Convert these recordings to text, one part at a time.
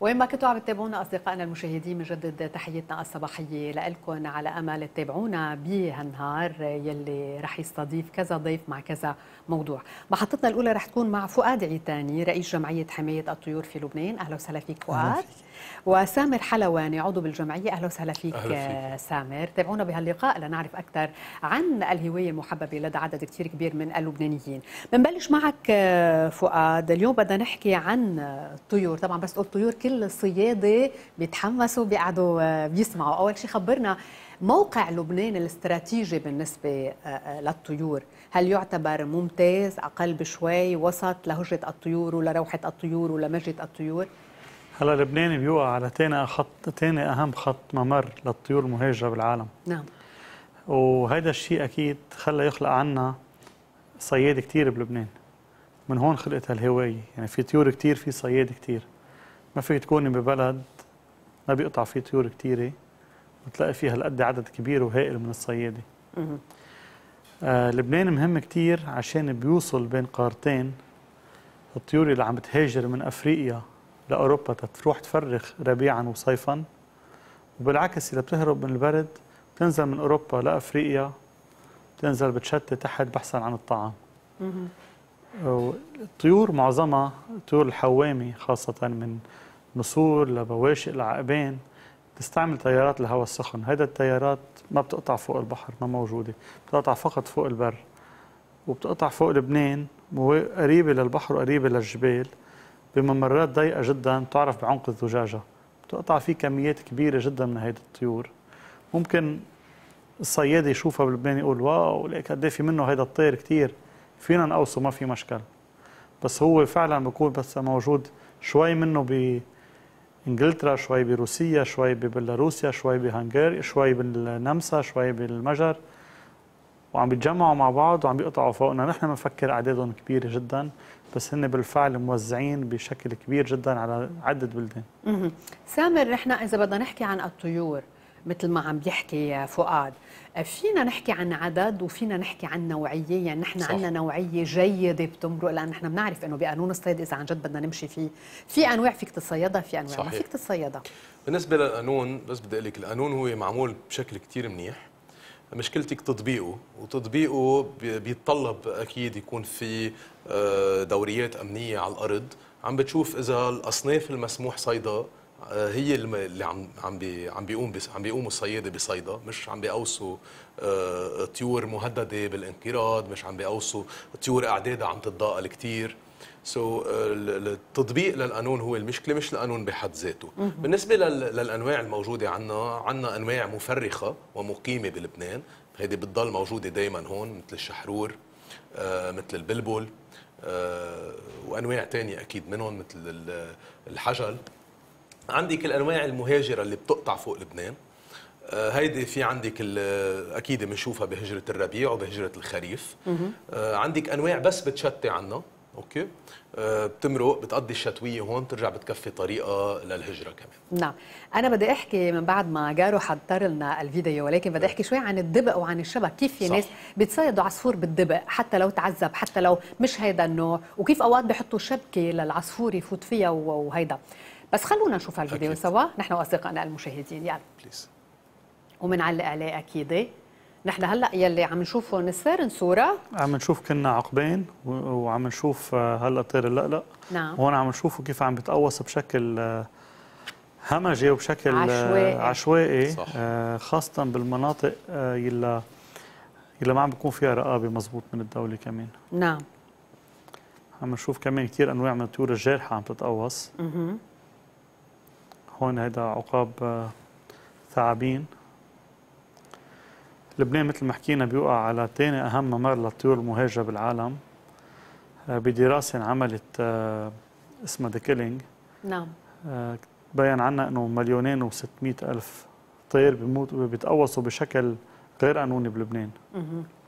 وين ما كنتوا عم تتابعونا اصدقائنا المشاهدين بنجدد تحيتنا الصباحيه لكم على امل تتابعونا بهالنهار يلي رح يستضيف كذا ضيف مع كذا موضوع محطتنا الاولى رح تكون مع فؤاد عيتاني رئيس جمعيه حمايه الطيور في لبنان اهلا وسهلا فيك فؤاد وسامر حلواني عضو بالجمعية أهلا وسهلا فيك, فيك. آه، سامر تابعونا بهاللقاء لنعرف أكثر عن الهوية المحببة لدى عدد كثير كبير من اللبنانيين بنبلش معك آه، فؤاد اليوم بدنا نحكي عن آه، الطيور طبعا بس تقول طيور كل صيادة بيتحمسوا بيقعدوا بيسمعوا أول شيء خبرنا موقع لبنان الاستراتيجي بالنسبة للطيور هل يعتبر ممتاز أقل بشوي وسط لهجة الطيور ولروحة الطيور ولمجد الطيور هلا لبنان بيوقع على ثاني خط ثاني اهم خط ممر للطيور المهاجره بالعالم نعم وهذا الشيء اكيد خلى يخلق عنا صياد كثير بلبنان من هون خلقت هالهوايه يعني في طيور كثير في صياد كثير ما فيك تكوني ببلد ما بيقطع فيه طيور كثيره وتلاقي فيها هالقد عدد كبير وهائل من الصياده آه لبنان مهم كثير عشان بيوصل بين قارتين الطيور اللي عم بتهاجر من افريقيا لاوروبا تروح تفرخ ربيعا وصيفا وبالعكس اذا بتهرب من البرد بتنزل من اوروبا لافريقيا بتنزل بتشتت تحت بحثا عن الطعام الطيور معظمها طيور الحوامي خاصه من نسور لبواشق العقبين تستعمل تيارات الهواء السخن هيدا التيارات ما بتقطع فوق البحر ما موجودة بتقطع فقط فوق البر وبتقطع فوق لبنان قريبة للبحر وقريبة للجبال بممرات ضيقة جدا تعرف بعمق الزجاجة بتقطع فيه كميات كبيرة جدا من هيدي الطيور ممكن الصياد يشوفها بلبنان يقول واو ليك قد إيه في منه هيدا الطير كثير فينا نقوسه ما في مشكل بس هو فعلا بكون بس موجود شوي منه بانجلترا شوي بروسيا شوي ببيلاروسيا شوي بهنغاريا شوي بالنمسا شوي بالمجر وعم بيتجمعوا مع بعض وعم بيقطعوا فوقنا نحن بنفكر اعدادهم كبيره جدا بس هن بالفعل موزعين بشكل كبير جدا على عده بلدان سامر نحن اذا بدنا نحكي عن الطيور مثل ما عم بيحكي فؤاد فينا نحكي عن عدد وفينا نحكي عن نوعيه يعني نحن صح. عندنا نوعيه جيده بتمرق لان نحن بنعرف انه بقانون الصيد اذا عن جد بدنا نمشي فيه في انواع فيك تصيدها في انواع صحيح. ما فيك تصيدها بالنسبه للقانون بس بدي اقول لك القانون هو معمول بشكل كثير منيح مشكلتك تطبيقه وتطبيقه بيتطلب اكيد يكون في آه، دوريات امنيه على الارض عم بتشوف اذا الاصناف المسموح صيدا آه، هي اللي عم عم عم بيقوم عم بيقوموا الصياده بصيدا مش عم بيقوسوا آه، طيور مهدده بالانقراض مش عم بيقوسوا طيور اعدادها عم تتضاءل كثير سو so, التطبيق uh, للقانون هو المشكله مش القانون بحد ذاته بالنسبه لل, للانواع الموجوده عنا عنا انواع مفرخه ومقيمه بلبنان هيدي بتضل موجوده دائما هون مثل الشحرور آه, مثل البلبل آه, وانواع تانية اكيد منهم مثل الحجل عندك الانواع المهاجره اللي بتقطع فوق لبنان آه، هيدي في عندك اكيد بنشوفها بهجره الربيع وبهجره الخريف آه، عندك انواع بس بتشتي عنا اوكي آه، بتمرق بتقضي الشتويه هون بترجع بتكفي طريقه للهجره كمان نعم انا بدي احكي من بعد ما جارو حضر لنا الفيديو ولكن بدي نعم. احكي شوي عن الدبق وعن الشبك كيف في ناس بيتصيدوا عصفور بالدبق حتى لو تعذب حتى لو مش هيدا النوع وكيف اوقات بحطوا شبكه للعصفور يفوت فيها وهيدا بس خلونا نشوف هالفيديو سوا نحن واصدقائنا المشاهدين يلا يعني. بليز ومنعلق عليه اكيد نحن هلا يلي عم نشوفه نسر نسوره عم نشوف كنا عقبين وعم نشوف آه، هلا طير اللقلق نعم هون عم نشوفه كيف عم بتقوص بشكل آه، همجي وبشكل آه، عشوائي, عشوائي صح. خاصه بالمناطق يلا يلا ما عم بيكون فيها رقابه مزبوط من الدوله كمان نعم عم نشوف كمان كثير انواع من الطيور الجارحه عم تتقوص اها هون هيدا عقاب ثعابين لبنان مثل ما حكينا بيوقع على ثاني أهم ممر للطيور المهاجرة بالعالم آه، بدراسة عملت آه، اسمها ذا كيلينج نعم تبين آه، عنا انه مليونين و ألف طير بيموت بيتقوصوا بشكل غير قانوني بلبنان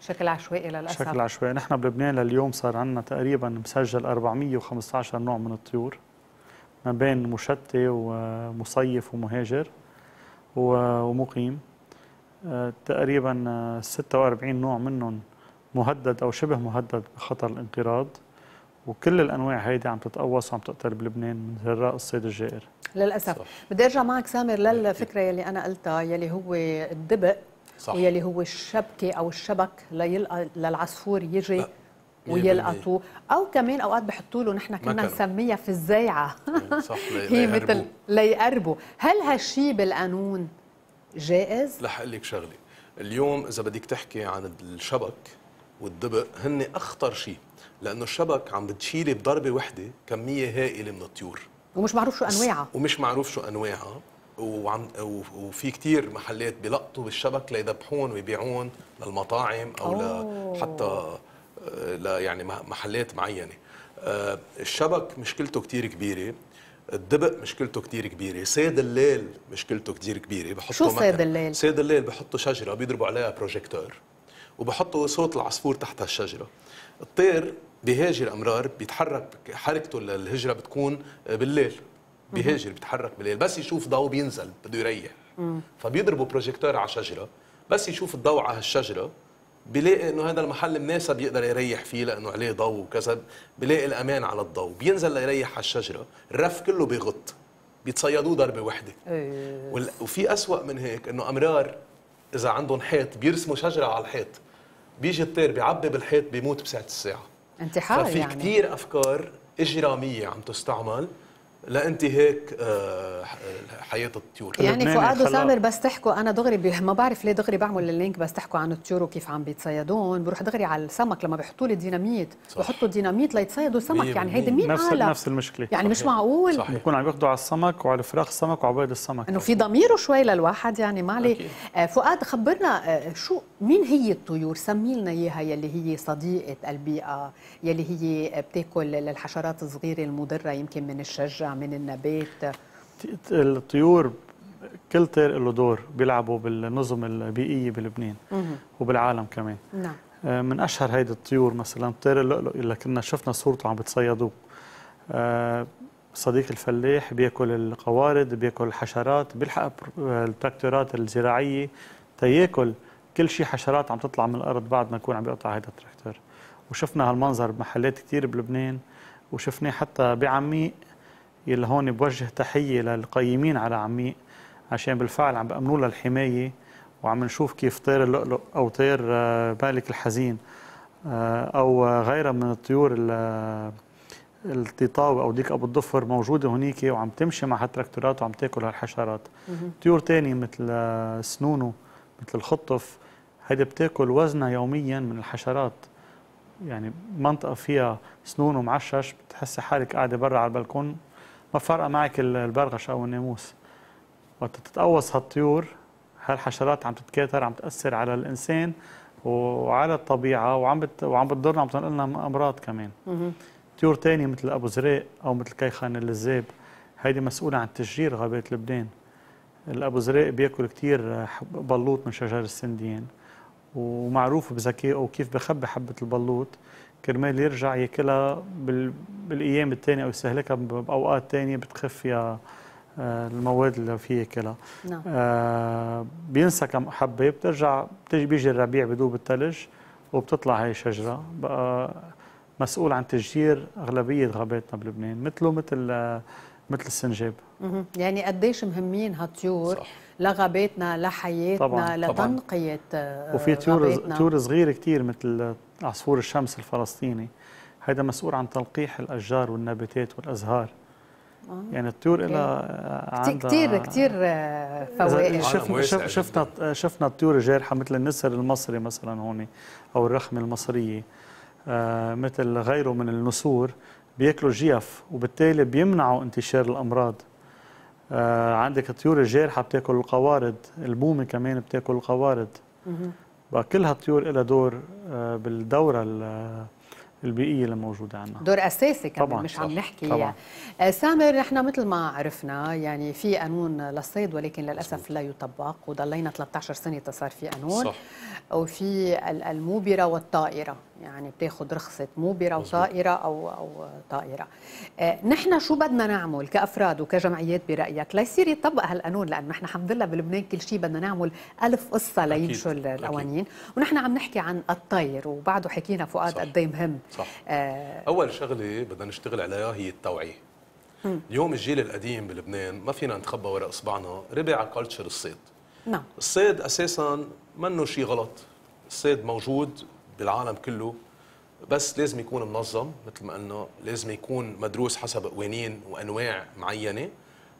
بشكل عشوائي للاسف بشكل عشوائي نحن بلبنان لليوم صار عندنا تقريبا مسجل 415 نوع من الطيور ما بين مشتي ومصيف ومهاجر ومقيم تقريبا 46 آه، نوع منهم مهدد او شبه مهدد بخطر الانقراض وكل الانواع هيدي عم تتقوص وعم تقتل بلبنان من جراء الصيد الجائر للاسف بدي ارجع معك سامر إيه، إيه. للفكره يلي انا قلتها يلي هو الدبق صح. ويلي هو الشبكه او الشبك ليلقى للعصفور يجي لا. ويلقطوا او كمان اوقات بحطوا له نحن كنا نسميها في الزيعه إيه، هي مثل ليقربوا هل هالشيء بالقانون جائز؟ رح اقول لك شغله، اليوم اذا بدك تحكي عن الشبك والدبق هن اخطر شيء، لانه الشبك عم بتشيلي بضربه وحده كميه هائله من الطيور ومش معروف شو انواعها ومش معروف شو انواعها وعم وفي كثير محلات بلقطوا بالشبك ليذبحون ويبيعون للمطاعم او أوه. ل حتى آه، ل يعني محلات معينه آه، الشبك مشكلته كثير كبيره الدبق مشكلته كتير كبيره سيد الليل مشكلته كتير كبيره بحطوا شو سيد الليل سيد الليل بحطوا شجره بيضربوا عليها بروجيكتور وبحطوا صوت العصفور تحت الشجره الطير بيهاجر امرار بيتحرك حركته للهجره بتكون بالليل بيهاجر بيتحرك بالليل بس يشوف ضوء بينزل بده يريح فبيضربوا بروجيكتور على شجره بس يشوف الضوء على هالشجره بلاقي انه هذا المحل مناسب يقدر يريح فيه لانه عليه ضوء وكذا بلاقي الامان على الضوء بينزل ليريح على الشجره الرف كله بيغط بيتصيدوه ضربه وحده إيه. وفي اسوا من هيك انه امرار اذا عندهم حيط بيرسموا شجره على الحيط بيجي الطير بيعبي بالحيط بيموت بساعه الساعه انتحار ففي يعني. كثير افكار اجراميه عم تستعمل هيك آه، حياه الطيور يعني فؤاد وسامر بس تحكوا انا دغري ما بعرف ليه دغري بعمل اللينك بس تحكوا عن الطيور وكيف عم بيتصيدون بروح دغري على السمك لما بيحطوا لي ديناميت بحطوا ديناميت ليتصيدوا سمك يعني هيدي مين نفس قالها نفس المشكله يعني صحيح. مش معقول صحيح. بكون عم ياخذوا على السمك وعلى فراخ السمك وعلى بيض السمك انه في ضميره شوي للواحد يعني معلي أكيد. آه، فؤاد خبرنا آه، شو مين هي الطيور سمي لنا اياها يلي هي صديقه البيئه يلي هي بتاكل الحشرات الصغيره المضره يمكن من الشجر من النبات الطيور كل طير له دور بيلعبوا بالنظم البيئيه بلبنان وبالعالم كمان نعم آه، من اشهر هيدي الطيور مثلا طير اللؤلؤ اللي كنا شفنا صورته عم بتصيدوه آه، صديق الفلاح بياكل القوارض بياكل الحشرات بيلحق التراكتورات الزراعيه تياكل كل شيء حشرات عم تطلع من الارض بعد ما يكون عم بيقطع هذا التراكتور وشفنا هالمنظر بمحلات كثير بلبنان وشفناه حتى بعميق يلي هون بوجه تحية للقيمين على عميق عشان بالفعل عم بأمنوا له الحماية وعم نشوف كيف طير اللؤلؤ أو طير مالك آه، الحزين آه، أو غيرها من الطيور التيطاوي أو ديك أبو الضفر موجودة هنيك وعم تمشي مع هالتراكتورات وعم تاكل هالحشرات طيور تانية مثل آه، سنونو مثل الخطف هيدي بتاكل وزنها يوميا من الحشرات يعني منطقة فيها سنون ومعشش بتحسي حالك قاعدة برا على البلكون فرق معك البرغش أو الناموس وقت تتقوص هالطيور هالحشرات عم تتكاثر عم تأثر على الإنسان وعلى الطبيعة وعم بت... وعم بتضرنا عم تنقلنا أمراض كمان طيور تانية مثل أبو زريق أو مثل كيخان اللزاب هيدي مسؤولة عن تشجير غابات لبنان الأبو زريق بياكل كثير بلوط من شجر السنديان ومعروف بذكائه وكيف بخبي حبة البلوط كرمال يرجع ياكلها بال... بالايام الثانيه او يستهلكها باوقات ثانيه بتخف يا آه، المواد اللي فيها كلها نعم. آه بينسى كم حبه بترجع بتجي بيجي الربيع بدوب الثلج وبتطلع هاي الشجره بقى مسؤول عن تشجير اغلبيه غاباتنا بلبنان مثله مثل آه، مثل السنجاب يعني قديش مهمين هالطيور لغاباتنا لحياتنا طبعاً. لتنقيه طبعاً. آه، وفي طيور طيور صغيره كثير مثل عصفور الشمس الفلسطيني هيدا مسؤول عن تلقيح الاشجار والنباتات والازهار آه. يعني الطيور لها عندها كثير كثير فوائد شفنا شفنا شفنا الطيور الجارحه مثل النسر المصري مثلا هون او الرخمه المصريه آه، مثل غيره من النسور بياكلوا جيف وبالتالي بيمنعوا انتشار الامراض آه، عندك الطيور الجارحه بتاكل القوارض البومه كمان بتاكل القوارض بقى كل هالطيور لها دور آه، بالدوره البيئيه اللي موجوده عندنا دور اساسي كمان طبعاً مش عم نحكي طبعاً. آه، سامر نحن مثل ما عرفنا يعني في قانون للصيد ولكن للاسف صح. لا يطبق وضلينا 13 سنه صار في قانون صح. وفي الموبره والطائره يعني بتاخد رخصة موبرة وطائرة أو أو طائرة. آه نحن شو بدنا نعمل كأفراد وكجمعيات برأيك ليصير يطبق هالقانون لأنه نحن الحمد لله بلبنان كل شيء بدنا نعمل ألف قصة ليمشوا القوانين ونحن عم نحكي عن الطير وبعده حكينا فؤاد قد ايه مهم. صح. آه أول شغلة بدنا نشتغل عليها هي التوعية. اليوم الجيل القديم بلبنان ما فينا نتخبى وراء إصبعنا ربع على كلتشر الصيد. نعم. الصيد أساسا منه شيء غلط. الصيد موجود بالعالم كله بس لازم يكون منظم مثل ما قلنا لازم يكون مدروس حسب قوانين وانواع معينه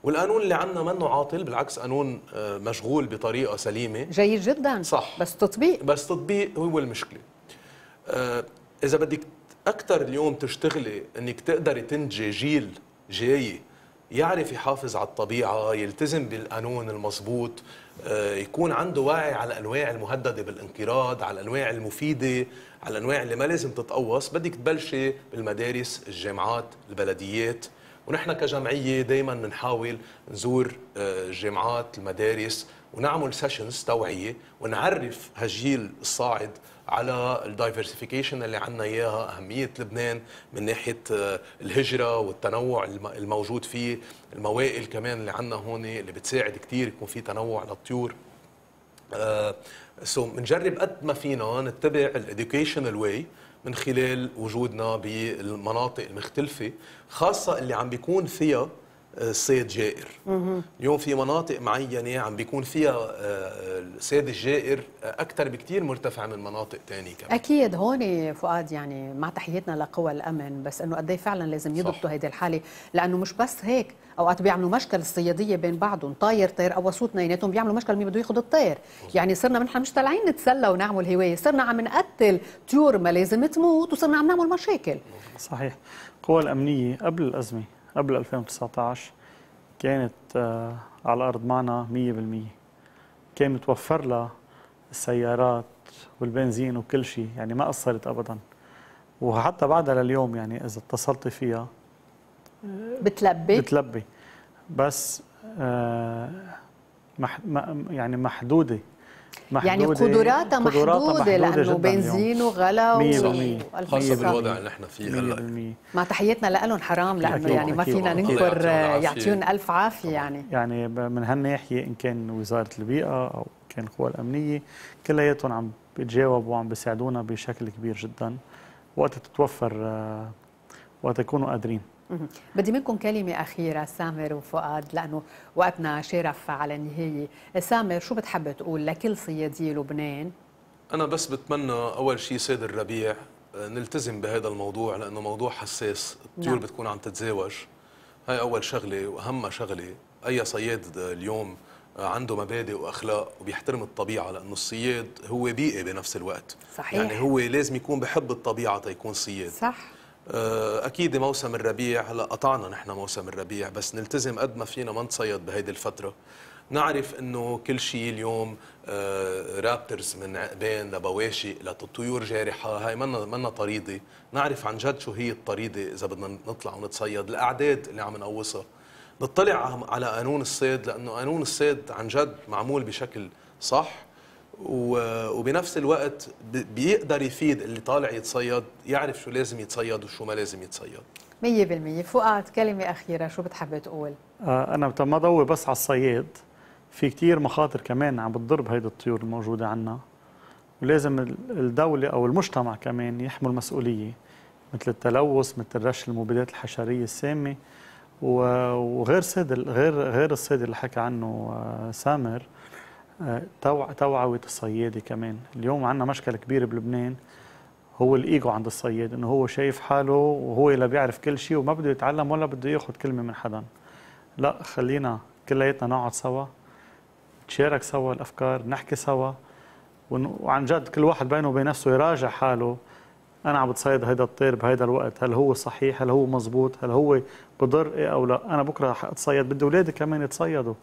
والقانون اللي عندنا منه عاطل بالعكس قانون آه، مشغول بطريقه سليمه جيد جدا صح بس تطبيق بس تطبيق هو المشكله آه، اذا بدك اكثر اليوم تشتغلي انك تقدري تنتجي جيل جاي يعرف يحافظ على الطبيعه يلتزم بالقانون المضبوط آه، يكون عنده وعي على الانواع المهدده بالانقراض على الانواع المفيده على الانواع اللي ما لازم تتقوص بدك تبلشي بالمدارس الجامعات البلديات ونحن كجمعيه دائما بنحاول نزور الجامعات آه، المدارس ونعمل سيشنز توعيه ونعرف هالجيل الصاعد على الدايفرسيفيكيشن اللي عندنا اياها اهميه لبنان من ناحيه آه، الهجره والتنوع الموجود فيه الموائل كمان اللي عندنا هون اللي بتساعد كثير يكون في تنوع للطيور سو آه، بنجرب قد ما فينا نتبع الاديوكيشنال واي من خلال وجودنا بالمناطق المختلفه خاصه اللي عم بيكون فيها صيد جائر اليوم في مناطق معينه عم بيكون فيها آه، الصيد الجائر آه، اكثر بكثير مرتفع من مناطق ثانيه كمان اكيد هون فؤاد يعني مع تحيتنا لقوى الامن بس انه قد إيه فعلا لازم يضبطوا هيدي الحاله لانه مش بس هيك اوقات بيعملوا مشكل الصياديه بين بعضهم طاير طير او صوت نيناتهم بيعملوا مشكل مين بده ياخذ الطير يعني صرنا نحن مش طالعين نتسلى ونعمل هوايه صرنا عم نقتل طيور ما لازم تموت وصرنا عم نعمل مشاكل صحيح القوى الامنيه قبل الازمه قبل 2019 كانت آه، على الأرض معنا 100% كان متوفر لها السيارات والبنزين وكل شيء يعني ما قصرت أبدا وحتى بعدها لليوم يعني إذا اتصلت فيها آه، بتلبي بتلبي بس آه مح يعني محدودة يعني قدراتها محدودة, محدودة لأنه بنزين وغلا خاصة بالوضع اللي احنا فيه هلا مع تحياتنا لهم حرام لأنه يعني ما فينا ننكر يعطيهم ألف عافية يعني يعني من هالناحية إن كان وزارة البيئة أو كان القوى الأمنية كلياتهم عم بيتجاوبوا وعم بيساعدونا بشكل كبير جدا وقت تتوفر آه، وقت يكونوا قادرين بدي منكم كلمة أخيرة سامر وفؤاد لأنه وقتنا شرف على النهاية سامر شو بتحب تقول لكل صيادي لبنان؟ أنا بس بتمنى أول شيء سيد الربيع آه، نلتزم بهذا الموضوع لأنه موضوع حساس الطيور نعم. بتكون عم تتزاوج هاي أول شغلة وأهم شغلة أي صياد اليوم آه، عنده مبادئ واخلاق وبيحترم الطبيعه لانه الصياد هو بيئي بنفس الوقت صحيح يعني هو لازم يكون بحب الطبيعه تيكون صياد صح آه، اكيد موسم الربيع هلا قطعنا نحن موسم الربيع بس نلتزم قد ما فينا ما نتصيد بهيدي الفتره نعرف انه كل شيء اليوم رابترز آه، من عقبان لبواشق لطيور جارحه هاي منا منا طريده نعرف عن جد شو هي الطريده اذا بدنا نطلع ونتصيد الاعداد اللي عم نقوصها نطلع على قانون الصيد لانه قانون الصيد عن جد معمول بشكل صح وبنفس الوقت بيقدر يفيد اللي طالع يتصيد يعرف شو لازم يتصيد وشو ما لازم يتصيد 100% فؤاد كلمة أخيرة شو بتحب تقول؟ آه، أنا ما ضوي بس على الصياد في كتير مخاطر كمان عم بتضرب هيدي الطيور الموجودة عنا ولازم الدولة أو المجتمع كمان يحمل مسؤولية مثل التلوث مثل رش المبيدات الحشرية السامة وغير صيد غير غير الصيد اللي حكى عنه آه، سامر توعوة الصيادة كمان اليوم عندنا مشكلة كبيرة بلبنان هو الايجو عند الصياد انه هو شايف حاله وهو اللي بيعرف كل شيء وما بده يتعلم ولا بده ياخذ كلمه من حدا لا خلينا كلياتنا نقعد سوا نتشارك سوا الافكار نحكي سوا وعن جد كل واحد بينه وبين نفسه يراجع حاله انا عم بتصيد هيدا الطير بهيدا الوقت هل هو صحيح هل هو مزبوط هل هو بضر ايه او لا انا بكره اتصيد بدي اولادي كمان يتصيدوا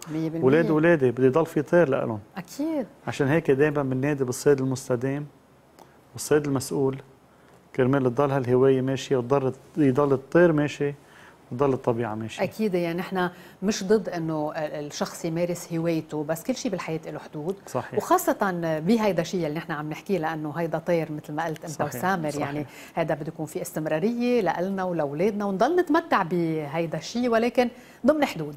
اولاد اولادي بدي يضل في طير لهم اكيد عشان هيك دائما بننادي بالصيد المستدام والصيد المسؤول كرمال تضل هالهوايه ماشيه وتضل يضل الطير ماشي تضل الطبيعه ماشيه اكيد يعني احنا مش ضد انه الشخص يمارس هوايته بس كل شيء بالحياه له حدود صحيح. وخاصه بهيدا الشيء اللي نحن عم نحكيه لانه هيدا طير مثل ما قلت انت وسامر يعني هذا بده يكون في استمراريه لنا ولاولادنا ونضل نتمتع بهيدا الشيء ولكن ضمن حدود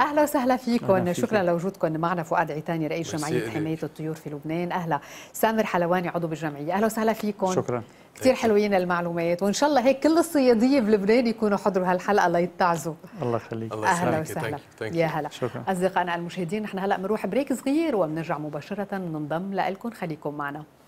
اهلا وسهلا فيكم شكرا لوجودكم معنا فؤاد عيتاني رئيس جمعيه حمايه الطيور في لبنان اهلا سامر حلواني عضو بالجمعيه اهلا وسهلا فيكم شكرا كثير حلوين المعلومات وان شاء الله هيك كل الصياديه بلبنان يكونوا حضروا هالحلقه ليتعزوا الله يخليك اهلا وسهلا يا هلا اصدقائنا المشاهدين نحن هلا بنروح بريك صغير وبنرجع مباشره بننضم لكم خليكم معنا